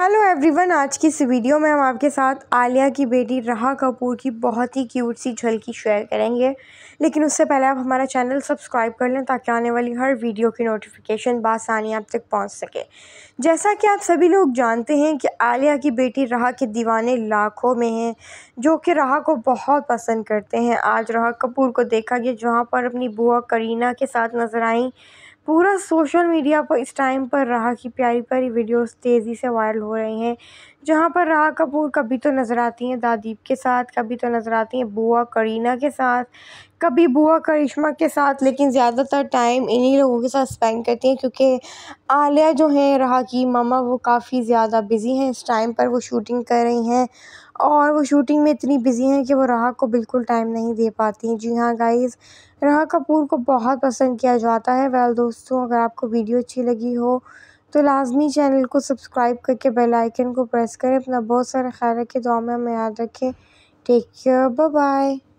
hello everyone आज की इस वीडियो में हम आपके साथ आलिया की बेटी रहा कपूर की बहुत ही क्यूट सी झलकी शेयर करेंगे लेकिन उससे पहले आप हमारा चैनल सब्सक्राइब कर लें ताकि आने वाली हर वीडियो की नोटिफिकेशन बासानी आप तक पहुंच सके जैसा कि आप सभी लोग जानते हैं कि आलिया की बेटी रहा के दीवाने लाखों में हैं जो कि रहा को बहुत पसंद करते हैं आज रहा कपूर को देखा गया जहाँ पर अपनी बुआ करीना के साथ नजर आई पूरा सोशल मीडिया पर इस टाइम पर रहा कि प्यारी प्यारी वीडियोस तेज़ी से वायरल हो रही हैं जहाँ पर राह कपूर कभी तो नज़र आती हैं दादीप के साथ कभी तो नज़र आती हैं बुआ करीना के साथ कभी बुआ करिश्मा के साथ लेकिन ज़्यादातर टाइम इन्हीं लोगों के साथ स्पेंड करती हैं क्योंकि आलिया जो हैं राह की मामा वो काफ़ी ज़्यादा बिज़ी हैं इस टाइम पर वो शूटिंग कर रही हैं और वो शूटिंग में इतनी बिज़ी हैं कि वो राह को बिल्कुल टाइम नहीं दे पाती हैं जी हाँ गाइज़ राह कपूर को बहुत पसंद किया जाता है वेल दोस्तों अगर आपको वीडियो अच्छी लगी हो तो लाज़मी चैनल को सब्सक्राइब करके बेल आइकन को प्रेस करें अपना बहुत सारा ख्याल रखें दुआ में हमें याद रखें टेक केयर बाय बाय